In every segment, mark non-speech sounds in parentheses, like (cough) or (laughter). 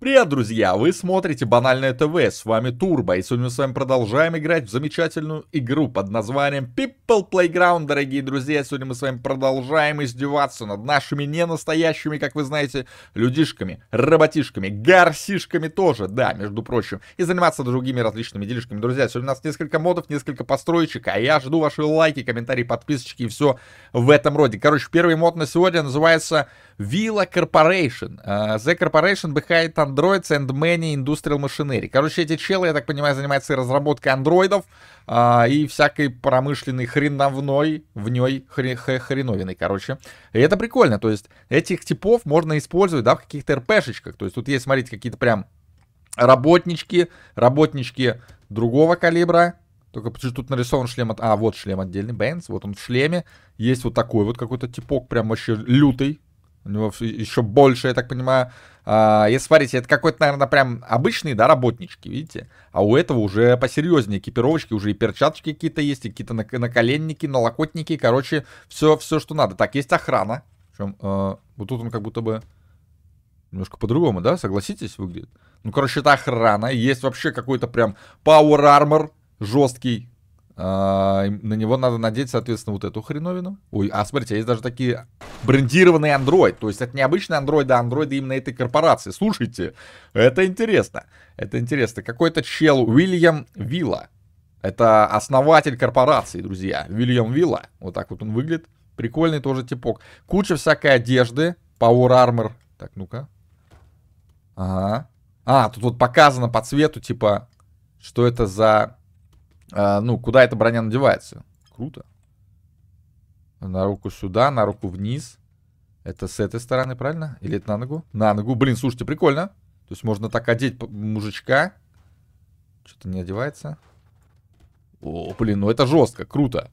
Привет, друзья! Вы смотрите Банальное ТВ, с вами Турбо, и сегодня мы с вами продолжаем играть в замечательную игру под названием People Playground, дорогие друзья. Сегодня мы с вами продолжаем издеваться над нашими ненастоящими, как вы знаете, людишками, работишками, гарсишками тоже, да, между прочим, и заниматься другими различными делишками. Друзья, сегодня у нас несколько модов, несколько построечек, а я жду ваши лайки, комментарии, подписочки и все в этом роде. Короче, первый мод на сегодня называется Villa Corporation. Uh, the Corporation behind Androids and many industrial machinery. Короче, эти челы, я так понимаю, занимаются разработкой андроидов uh, и всякой промышленной хреновной, в ней хрен, хреновиной, короче. И это прикольно, то есть этих типов можно использовать, да, в каких-то РПшечках. То есть тут есть, смотрите, какие-то прям работнички, работнички другого калибра, только тут нарисован шлем от... А, вот шлем отдельный, Бенц, вот он в шлеме. Есть вот такой вот какой-то типок, прям вообще лютый. У него еще больше, я так понимаю. А, если смотрите, это какой-то, наверное, прям обычные, да, работнички, видите? А у этого уже посерьезнее экипировочки, уже и перчаточки какие-то есть, и какие-то наколенники, налокотники, короче, все, все, что надо. Так, есть охрана. Причем, э, а, вот тут он как будто бы немножко по-другому, да, согласитесь, выглядит? Ну, короче, это охрана. Есть вообще какой-то прям power armor жесткий, а, на него надо надеть, соответственно, вот эту хреновину. Ой, а смотрите, а есть даже такие брендированные Android. То есть это не обычный Android, а Android именно этой корпорации. Слушайте, это интересно. Это интересно. Какой-то чел Уильям Вилла. Это основатель корпорации, друзья. Уильям Вилла. Вот так вот он выглядит. Прикольный тоже типок. Куча всякой одежды. Power Armor. Так, ну-ка. Ага. А, тут вот показано по цвету, типа, что это за а, ну, куда эта броня надевается. Круто. На руку сюда, на руку вниз. Это с этой стороны, правильно? Или это на ногу? На ногу. Блин, слушайте, прикольно. То есть можно так одеть мужичка. Что-то не одевается. О, блин, ну это жестко, круто.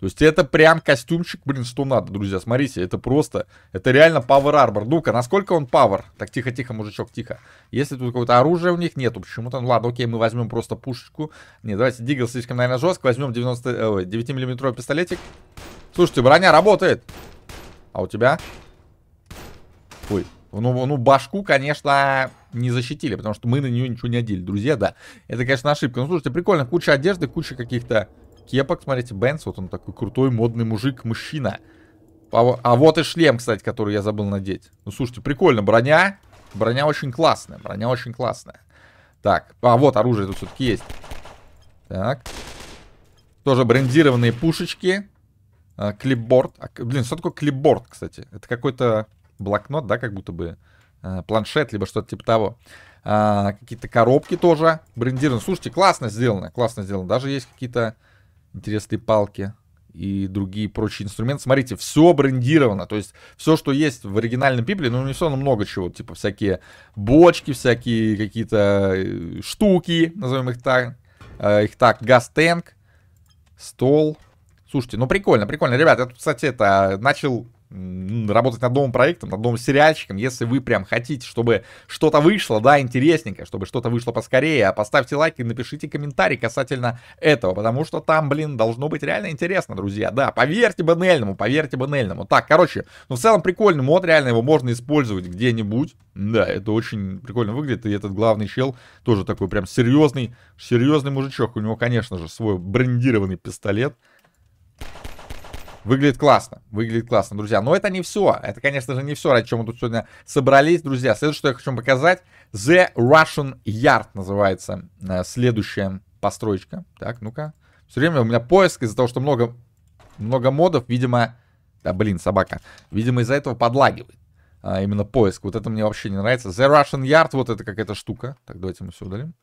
То есть это прям костюмчик, блин, что надо, друзья. Смотрите, это просто, это реально Power Armor. Ну-ка, насколько он Power? Так, тихо-тихо, мужичок, тихо. Если тут какое-то оружие у них нету почему-то, ну ладно, окей, мы возьмем просто пушечку. Не, давайте, Дигл слишком, наверное, жестко. Возьмем 90, э, 9 миллиметровый пистолетик. Слушайте, броня работает. А у тебя? Ой, ну, ну, башку, конечно, не защитили, потому что мы на нее ничего не одели, друзья, да. Это, конечно, ошибка. Ну, слушайте, прикольно, куча одежды, куча каких-то кепок, смотрите, Бенс, вот он такой крутой, модный мужик, мужчина. А, а вот и шлем, кстати, который я забыл надеть. Ну, слушайте, прикольно, броня, броня очень классная, броня очень классная. Так, а вот оружие тут все-таки есть. Так. Тоже брендированные пушечки. А, клипборд. А, блин, что такое клипборд, кстати? Это какой-то блокнот, да, как будто бы а, планшет, либо что-то типа того. А, какие-то коробки тоже брендированы. Слушайте, классно сделано, классно сделано. Даже есть какие-то интересные палки и другие прочие инструменты. Смотрите, все брендировано. То есть все, что есть в оригинальном пипле, ну, не все, но много чего. Типа всякие бочки, всякие какие-то э, штуки, назовем их так. Э, их так, газ стол. Слушайте, ну прикольно, прикольно. Ребят, я тут, кстати, это э, начал работать над новым проектом, над новым сериальчиком, если вы прям хотите, чтобы что-то вышло, да, интересненькое, чтобы что-то вышло поскорее, поставьте лайк и напишите комментарий касательно этого, потому что там, блин, должно быть реально интересно, друзья, да, поверьте Банельному, поверьте Банельному. Так, короче, ну в целом прикольный мод, реально его можно использовать где-нибудь, да, это очень прикольно выглядит, и этот главный чел тоже такой прям серьезный, серьезный мужичок, у него, конечно же, свой брендированный пистолет, Выглядит классно, выглядит классно, друзья. Но это не все. Это, конечно же, не все, ради чего мы тут сегодня собрались, друзья. Следующее, что я хочу вам показать. The Russian Yard называется э, следующая построечка. Так, ну-ка. Все время у меня поиск из-за того, что много, много модов, видимо... Да, блин, собака. Видимо, из-за этого подлагивает. А, именно поиск. Вот это мне вообще не нравится. The Russian Yard, вот это какая-то штука. Так, давайте мы все удалим.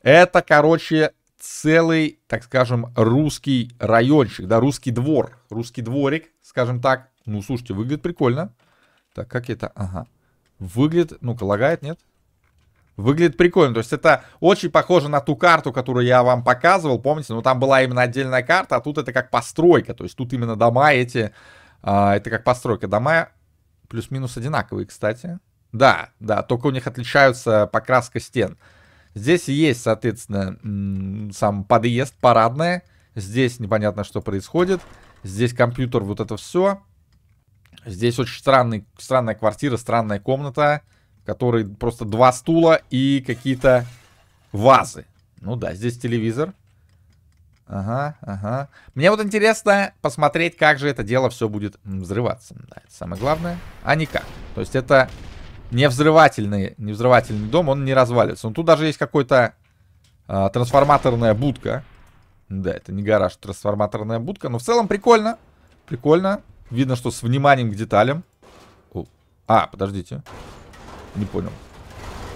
Это, короче, целый, так скажем, русский райончик, да, русский двор, русский дворик, скажем так. Ну, слушайте, выглядит прикольно. Так, как это? Ага. Выглядит, ну-ка, лагает, нет? Выглядит прикольно. То есть это очень похоже на ту карту, которую я вам показывал, помните? Ну, там была именно отдельная карта, а тут это как постройка. То есть тут именно дома эти... А, это как постройка. Дома плюс-минус одинаковые, кстати. Да, да, только у них отличаются покраска стен. Здесь есть, соответственно, сам подъезд, парадная. Здесь непонятно, что происходит. Здесь компьютер, вот это все. Здесь очень странный, странная квартира, странная комната, в которой просто два стула и какие-то вазы. Ну да, здесь телевизор. Ага, ага. Мне вот интересно посмотреть, как же это дело все будет взрываться. Да, это самое главное. А никак. То есть это не взрывательный, не взрывательный дом, он не развалится. Но тут даже есть какой-то э, трансформаторная будка. Да, это не гараж, трансформаторная будка. Но в целом прикольно. Прикольно. Видно, что с вниманием к деталям. О. А, подождите. Не понял.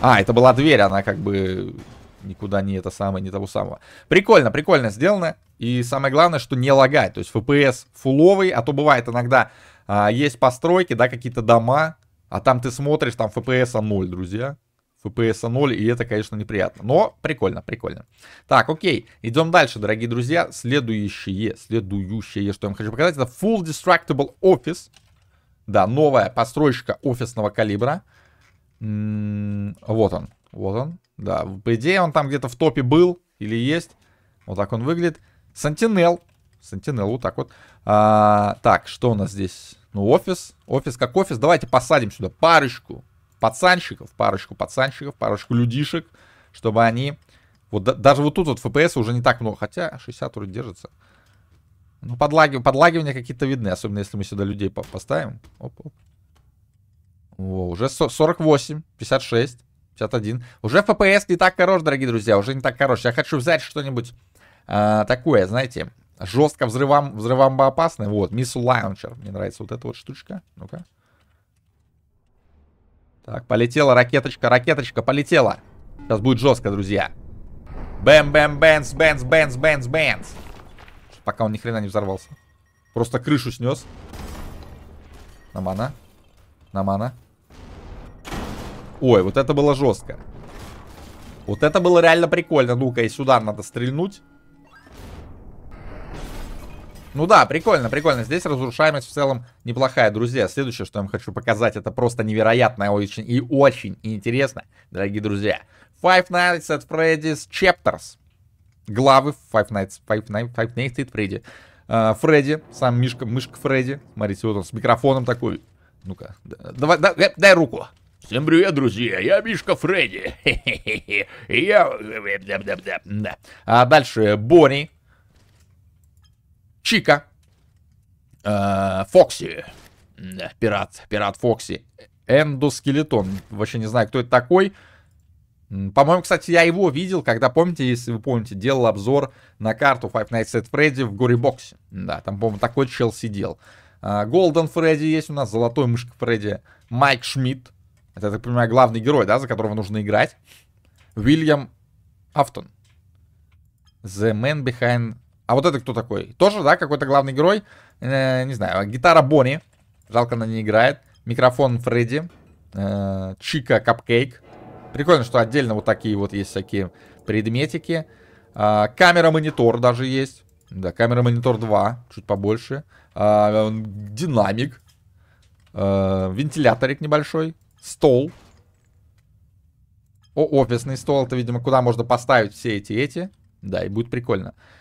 А, это была дверь, она как бы никуда не это самое, не того самого. Прикольно, прикольно сделано. И самое главное, что не лагает. То есть FPS фуловый, а то бывает иногда а, есть постройки, да, какие-то дома а там ты смотришь, там FPS 0, друзья. FPS 0, и это, конечно, неприятно. Но прикольно, прикольно. Так, окей, идем дальше, дорогие друзья. Следующее, следующее, что я вам хочу показать, это Full Destructible Office. Да, новая постройка офисного калибра. вот он, вот он. Да, по идее он там где-то в топе был или есть. Вот так он выглядит. Sentinel Сентинелу так вот. А, так, что у нас здесь? Ну, офис. Офис как офис. Давайте посадим сюда парочку пацанщиков, парочку пацанщиков, парочку людишек, чтобы они... Вот даже вот тут вот FPS уже не так много, хотя 60 вроде держится. Ну, подлагив... подлагивания какие-то видны, особенно если мы сюда людей по поставим. Оп, оп. О, уже 48, 56, 51. Уже FPS не так хорош, дорогие друзья, уже не так хорош. Я хочу взять что-нибудь э, такое, знаете, Жестко взрывам, взрывам бы опасны. Вот, мисс Лаунчер. Мне нравится вот эта вот штучка. Ну-ка. Так, полетела ракеточка, ракеточка, полетела. Сейчас будет жестко, друзья. Бэм, бэм, бэнс, бэнс, бэнс, бэнс, бэнс. Пока он ни хрена не взорвался. Просто крышу снес. Намана. Намана. Ой, вот это было жестко. Вот это было реально прикольно. Ну-ка, и сюда надо стрельнуть. Ну да, прикольно, прикольно. Здесь разрушаемость в целом неплохая. Друзья, следующее, что я вам хочу показать, это просто невероятно очень и очень интересно, дорогие друзья. Five Nights at Freddy's Chapters. Главы Five Nights, Five, Night, Five Nights at Freddy. Uh, Фредди, сам мишка, мышка Фредди. Смотрите, вот он с микрофоном такой. Ну-ка, давай, да, дай, э, дай руку. Всем привет, друзья, я Мишка Фредди. (laughs) И я... Э, э, а дальше Бонни, Чика, э, Фокси, да, пират, пират Фокси, Эндоскелетон, вообще не знаю, кто это такой. По-моему, кстати, я его видел, когда, помните, если вы помните, делал обзор на карту Five Nights at Freddy в Боксе. Да, там, по-моему, такой чел сидел. Э, Голден Фредди есть у нас, Золотой мышка Фредди, Майк Шмидт, это, я так понимаю, главный герой, да, за которого нужно играть, Уильям Афтон, The Man Behind а вот это кто такой? Тоже, да, какой-то главный герой? Э, не знаю. Гитара Бонни. Жалко, она не играет. Микрофон Фредди. Э, Чика Капкейк. Прикольно, что отдельно вот такие вот есть всякие предметики. Э, а, камера-монитор даже есть. Да, камера-монитор 2. Чуть побольше. Э, динамик. Э, вентиляторик небольшой. Стол. О, офисный стол. Это, видимо, куда можно поставить все эти эти. Да, и будет прикольно. Прикольно.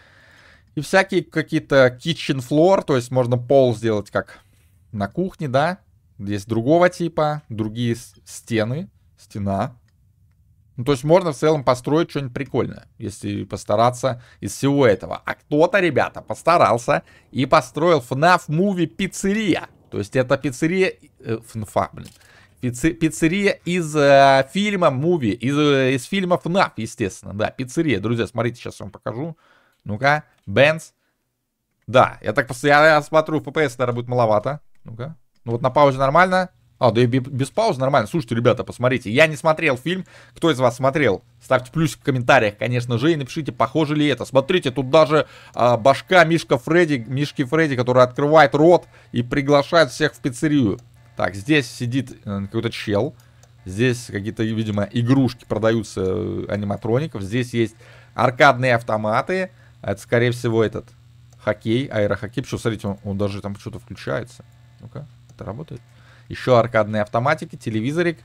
И всякие какие-то kitchen floor, то есть можно пол сделать как на кухне, да. Здесь другого типа, другие стены, стена. Ну, то есть можно в целом построить что-нибудь прикольное, если постараться из всего этого. А кто-то, ребята, постарался и построил FNAF Movie пиццерия. То есть это пиццерия... Э, FNAF, блин. Пицце, пиццерия из э, фильма Муви, из, э, из фильма FNAF, естественно, да, пиццерия, друзья, смотрите, сейчас вам покажу. Ну-ка, Бенс. Да, я так я, я смотрю, FPS, наверное, будет маловато. Ну-ка. Ну вот на паузе нормально. А, да и без паузы нормально. Слушайте, ребята, посмотрите. Я не смотрел фильм. Кто из вас смотрел? Ставьте плюс в комментариях, конечно же, и напишите, похоже ли это. Смотрите, тут даже а, башка Мишка Фредди, Мишки Фредди, который открывает рот и приглашает всех в пиццерию. Так, здесь сидит э, какой-то чел. Здесь какие-то, видимо, игрушки продаются э, аниматроников. Здесь есть аркадные автоматы. Это, скорее всего, этот хоккей, аэрохоккей. Почему смотрите, он, он даже там что-то включается. Ну-ка, это работает. Еще аркадные автоматики, телевизорик.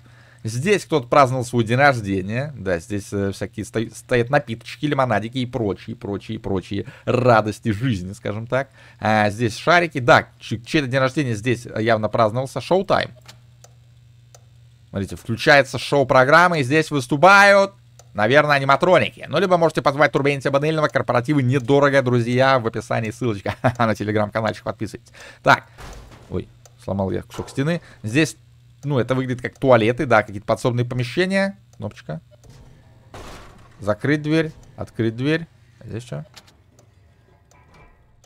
Здесь кто-то праздновал свой день рождения. Да, здесь э, всякие сто... стоят напиточки, лимонадики и прочие, прочие, прочие радости жизни, скажем так. А здесь шарики. Да, чей-то день рождения здесь э, явно праздновался. Шоу-тайм. Смотрите, включается шоу-программа, и здесь выступают Наверное, аниматроники. Ну, либо можете позвать Турбенция Банельного, корпоратива недорого, друзья, в описании ссылочка (laughs) на телеграм-канальчик, подписывайтесь. Так, ой, сломал я кусок стены. Здесь, ну, это выглядит как туалеты, да, какие-то подсобные помещения. Кнопочка. Закрыть дверь, открыть дверь. А здесь что?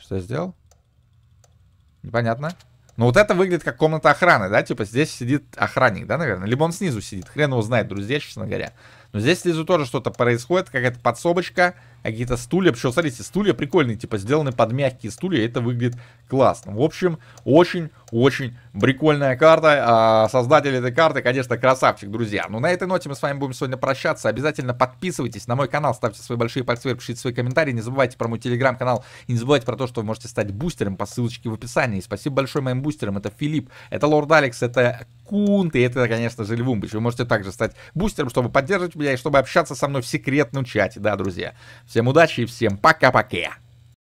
Что я сделал? Непонятно. Ну вот это выглядит как комната охраны, да? Типа здесь сидит охранник, да, наверное? Либо он снизу сидит. Хрен его знает, друзья, честно говоря. Но здесь снизу тоже что-то происходит, какая-то подсобочка а какие-то стулья. Причем, смотрите, стулья прикольные, типа сделаны под мягкие стулья, это выглядит классно. В общем, очень-очень прикольная карта. А создатель этой карты, конечно, красавчик, друзья. Ну, на этой ноте мы с вами будем сегодня прощаться. Обязательно подписывайтесь на мой канал, ставьте свои большие пальцы вверх, пишите свои комментарии. Не забывайте про мой телеграм-канал и не забывайте про то, что вы можете стать бустером по ссылочке в описании. И спасибо большое моим бустерам. Это Филипп, это Лорд Алекс, это Кунт, и это, конечно же, Львумбыч. Вы можете также стать бустером, чтобы поддерживать меня и чтобы общаться со мной в секретном чате, да, друзья. Всем удачи и всем пока-пока.